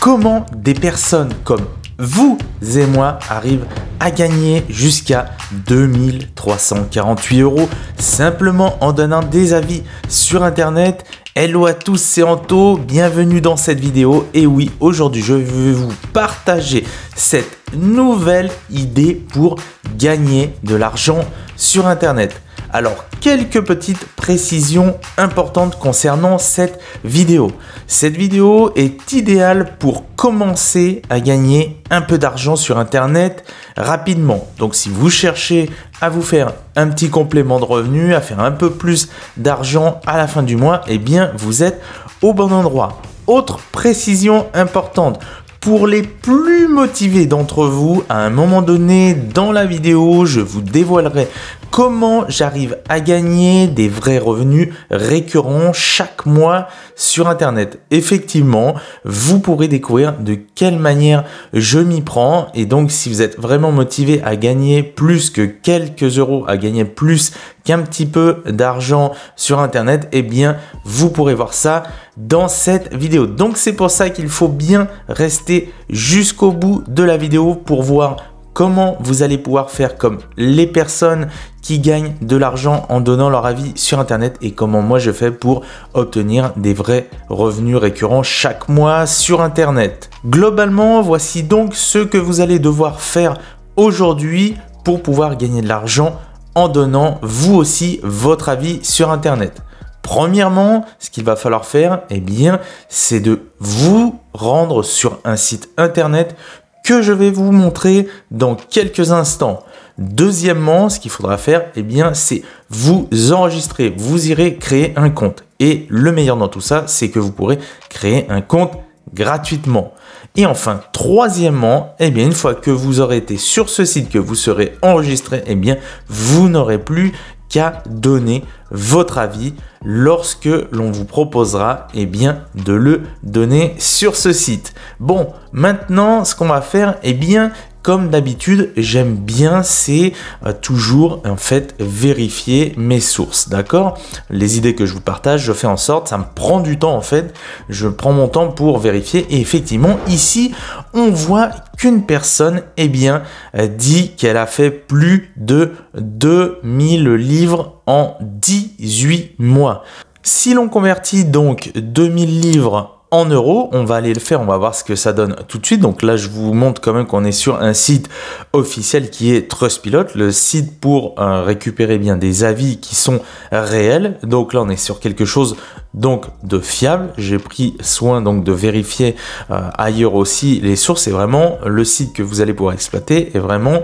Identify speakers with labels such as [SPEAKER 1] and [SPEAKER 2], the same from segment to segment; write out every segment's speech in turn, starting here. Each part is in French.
[SPEAKER 1] comment des personnes comme vous et moi arrivent à gagner jusqu'à 2348 euros simplement en donnant des avis sur internet. Hello à tous, c'est Anto, bienvenue dans cette vidéo. Et oui, aujourd'hui je vais vous partager cette nouvelle idée pour gagner de l'argent sur internet. Alors, quelques petites précisions importantes concernant cette vidéo. Cette vidéo est idéale pour commencer à gagner un peu d'argent sur Internet rapidement. Donc, si vous cherchez à vous faire un petit complément de revenu, à faire un peu plus d'argent à la fin du mois, eh bien, vous êtes au bon endroit. Autre précision importante, pour les plus motivés d'entre vous, à un moment donné dans la vidéo, je vous dévoilerai comment j'arrive à gagner des vrais revenus récurrents chaque mois sur Internet. Effectivement, vous pourrez découvrir de quelle manière je m'y prends. Et donc, si vous êtes vraiment motivé à gagner plus que quelques euros, à gagner plus qu'un petit peu d'argent sur Internet, eh bien, vous pourrez voir ça dans cette vidéo. Donc, c'est pour ça qu'il faut bien rester jusqu'au bout de la vidéo pour voir comment vous allez pouvoir faire comme les personnes qui gagnent de l'argent en donnant leur avis sur Internet et comment moi je fais pour obtenir des vrais revenus récurrents chaque mois sur Internet. Globalement, voici donc ce que vous allez devoir faire aujourd'hui pour pouvoir gagner de l'argent en donnant vous aussi votre avis sur Internet. Premièrement, ce qu'il va falloir faire, et eh bien, c'est de vous rendre sur un site Internet que je vais vous montrer dans quelques instants. Deuxièmement, ce qu'il faudra faire, et eh bien, c'est vous enregistrer. Vous irez créer un compte. Et le meilleur dans tout ça, c'est que vous pourrez créer un compte gratuitement. Et enfin, troisièmement, et eh bien, une fois que vous aurez été sur ce site, que vous serez enregistré, eh bien, vous n'aurez plus qu'à donner votre avis lorsque l'on vous proposera eh bien, de le donner sur ce site. Bon, maintenant, ce qu'on va faire, eh bien, comme d'habitude, j'aime bien, c'est euh, toujours en fait vérifier mes sources, d'accord Les idées que je vous partage, je fais en sorte, ça me prend du temps en fait, je prends mon temps pour vérifier et effectivement ici, on voit qu'une personne, eh bien, euh, dit qu'elle a fait plus de 2000 livres en 18 mois. Si l'on convertit donc 2000 livres en euros. On va aller le faire, on va voir ce que ça donne tout de suite. Donc là, je vous montre quand même qu'on est sur un site officiel qui est Trustpilot, le site pour euh, récupérer bien des avis qui sont réels. Donc là, on est sur quelque chose donc de fiable. J'ai pris soin donc de vérifier euh, ailleurs aussi les sources et vraiment le site que vous allez pouvoir exploiter est vraiment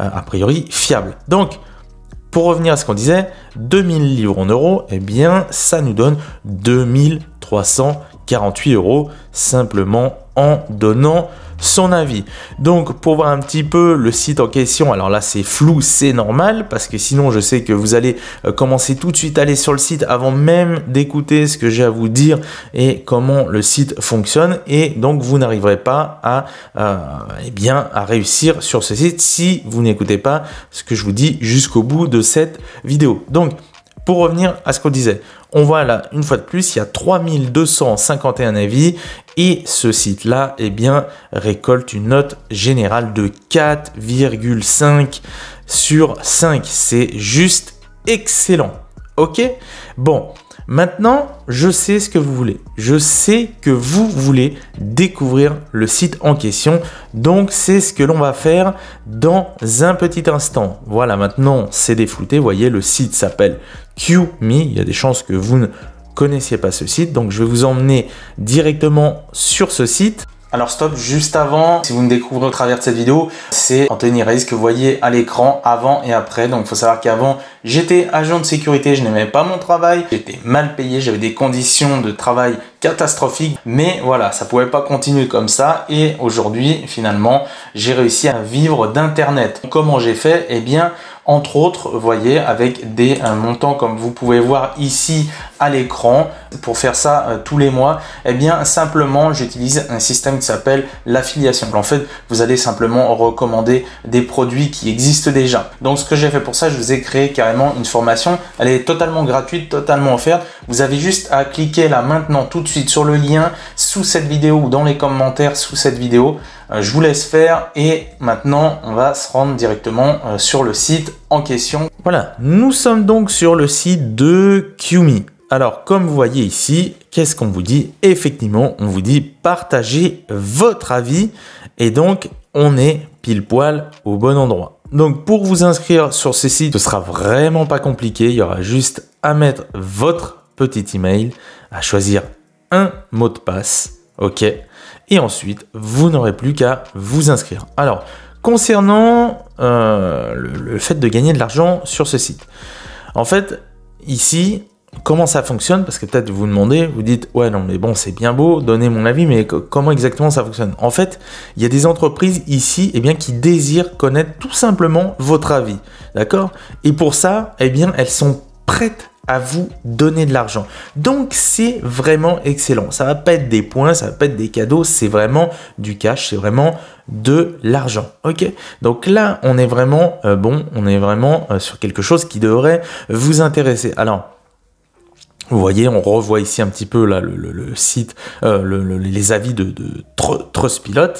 [SPEAKER 1] euh, a priori fiable. Donc, pour revenir à ce qu'on disait, 2000 livres en euros, eh bien, ça nous donne 2300 48 euros simplement en donnant son avis. Donc pour voir un petit peu le site en question, alors là c'est flou, c'est normal, parce que sinon je sais que vous allez euh, commencer tout de suite à aller sur le site avant même d'écouter ce que j'ai à vous dire et comment le site fonctionne, et donc vous n'arriverez pas à, euh, eh bien, à réussir sur ce site si vous n'écoutez pas ce que je vous dis jusqu'au bout de cette vidéo. Donc pour revenir à ce qu'on disait, on voit là, une fois de plus, il y a 3251 avis et ce site-là, eh bien, récolte une note générale de 4,5 sur 5. C'est juste excellent. Ok Bon, Maintenant, je sais ce que vous voulez. Je sais que vous voulez découvrir le site en question. Donc, c'est ce que l'on va faire dans un petit instant. Voilà, maintenant, c'est déflouté. Vous voyez, le site s'appelle QMe. Il y a des chances que vous ne connaissiez pas ce site. Donc, je vais vous emmener directement sur ce site. Alors stop, juste avant, si vous me découvrez au travers de cette vidéo, c'est Anthony Reyes que vous voyez à l'écran avant et après. Donc il faut savoir qu'avant, j'étais agent de sécurité, je n'aimais pas mon travail, j'étais mal payé, j'avais des conditions de travail catastrophique. Mais voilà, ça pouvait pas continuer comme ça. Et aujourd'hui, finalement, j'ai réussi à vivre d'Internet. Comment j'ai fait et eh bien, entre autres, voyez, avec des euh, montants comme vous pouvez voir ici à l'écran. Pour faire ça euh, tous les mois, et eh bien, simplement, j'utilise un système qui s'appelle l'affiliation. En fait, vous allez simplement recommander des produits qui existent déjà. Donc, ce que j'ai fait pour ça, je vous ai créé carrément une formation. Elle est totalement gratuite, totalement offerte. Vous avez juste à cliquer là maintenant tout de suite sur le lien sous cette vidéo ou dans les commentaires sous cette vidéo. Euh, je vous laisse faire et maintenant on va se rendre directement euh, sur le site en question. Voilà, nous sommes donc sur le site de QMI. Alors, comme vous voyez ici, qu'est-ce qu'on vous dit Effectivement, on vous dit partagez votre avis et donc on est pile poil au bon endroit. Donc, pour vous inscrire sur ce site, ce sera vraiment pas compliqué. Il y aura juste à mettre votre petit email, à choisir mot de passe. OK Et ensuite, vous n'aurez plus qu'à vous inscrire. Alors, concernant euh, le, fait de gagner de l'argent sur ce site. En fait, ici, comment ça fonctionne Parce que peut-être vous demandez, vous dites, ouais, non, mais bon, c'est bien beau, donner mon avis, mais comment exactement ça fonctionne En fait, il y a des entreprises ici et eh bien, qui désirent connaître tout simplement votre avis. D'accord Et pour ça, eh bien, elles sont prêtes à vous donner de l'argent. Donc c'est vraiment excellent. Ça va pas être des points, ça va pas être des cadeaux, c'est vraiment du cash, c'est vraiment de l'argent. OK Donc là, on est vraiment euh, bon, on est vraiment euh, sur quelque chose qui devrait vous intéresser. Alors vous voyez, on revoit ici un petit peu là, le, site, euh, les avis de, de Trustpilot.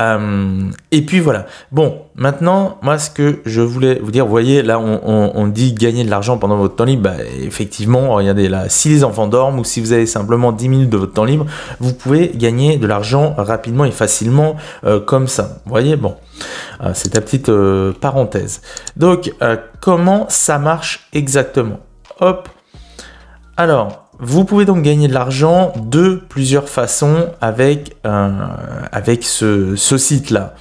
[SPEAKER 1] Euh, et puis voilà. Bon, maintenant, moi, ce que je voulais vous dire, vous voyez, là, on, dit gagner de l'argent pendant votre temps libre. Bah, effectivement, regardez là, si les enfants dorment ou si vous avez simplement 10 minutes de votre temps libre, vous pouvez gagner de l'argent rapidement et facilement euh, comme ça. Vous voyez, bon, c'est la petite parenthèse. Donc, comment ça marche exactement Hop alors, vous pouvez donc gagner de l'argent de plusieurs façons avec, euh, ce, site-là.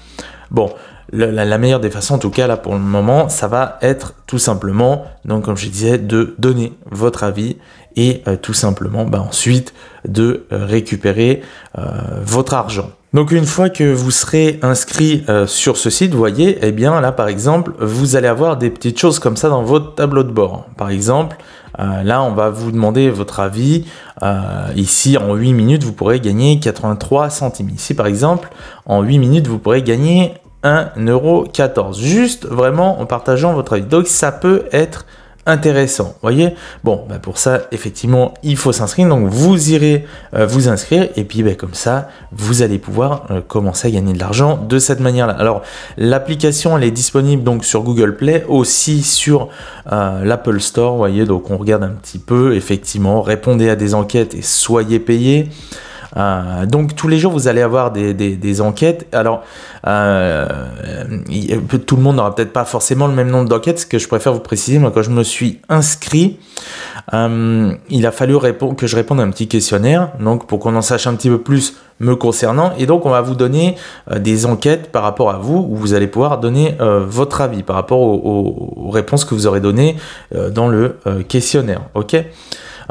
[SPEAKER 1] Bon, la, meilleure des façons, en tout cas là pour le moment, ça va être tout simplement, donc comme je disais, de donner votre avis et euh, tout simplement bah, ensuite de euh, récupérer votre argent. Donc une fois que vous serez inscrit sur ce site, vous voyez, eh bien là par exemple, vous allez avoir des petites choses comme ça dans votre tableau de bord. Par exemple, euh, là, on va vous demander votre avis. Euh, ici, en 8 minutes, vous pourrez gagner 83 centimes. Ici, par exemple, en 8 minutes, vous pourrez gagner 1,14€. Juste vraiment en partageant votre avis. Donc, ça peut être intéressant. voyez Bon, bah pour ça, effectivement, il faut s'inscrire. Donc, vous irez euh, vous inscrire et puis bah, comme ça, vous allez pouvoir euh, commencer à gagner de l'argent de cette manière-là. Alors, l'application, elle est disponible donc sur Google Play, aussi sur euh, l'Apple Store. voyez Donc, on regarde un petit peu, effectivement, répondez à des enquêtes et soyez payés. Euh, donc tous les jours, vous allez avoir des, enquêtes. Alors, euh, tout le monde n'aura peut-être pas forcément le même nombre d'enquêtes. Ce que je préfère vous préciser, moi, quand je me suis inscrit, euh, il a fallu que je réponde à un petit questionnaire, donc pour qu'on en sache un petit peu plus me concernant. Et donc, on va vous donner des enquêtes par rapport à vous, où vous allez pouvoir donner votre avis par rapport aux, aux, réponses que vous aurez données dans le questionnaire. Ok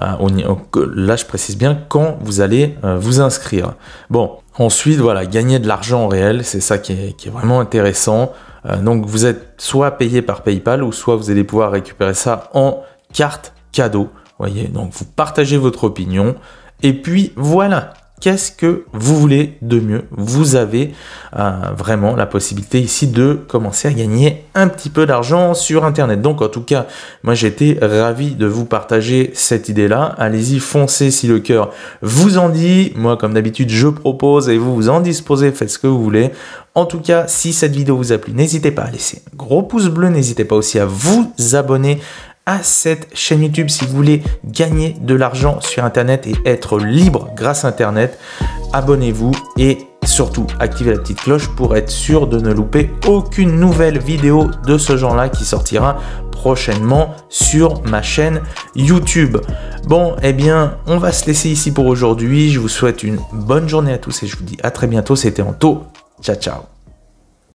[SPEAKER 1] euh, là, je précise bien quand vous allez euh, vous inscrire. Bon, ensuite, voilà, gagner de l'argent en réel, c'est ça qui est, vraiment intéressant. Euh, donc, vous êtes soit payé par PayPal ou soit vous allez pouvoir récupérer ça en carte cadeau. Voyez, donc vous partagez votre opinion. Et puis voilà, qu'est-ce que vous voulez de mieux. Vous avez euh, vraiment la possibilité ici de commencer à gagner un petit peu d'argent sur Internet. Donc en tout cas, moi j'étais ravi de vous partager cette idée-là. Allez-y, foncez si le cœur vous en dit. Moi comme d'habitude, je propose et vous vous en disposez, faites ce que vous voulez. En tout cas, si cette vidéo vous a plu, n'hésitez pas à laisser un gros pouce bleu, n'hésitez pas aussi à vous abonner à cette chaîne YouTube si vous voulez gagner de l'argent sur Internet et être libre grâce à Internet. Abonnez-vous et surtout activez la petite cloche pour être sûr de ne louper aucune nouvelle vidéo de ce genre-là qui sortira prochainement sur ma chaîne YouTube. Bon, eh bien, on va se laisser ici pour aujourd'hui. Je vous souhaite une bonne journée à tous et je vous dis à très bientôt. C'était Anto. Ciao, ciao.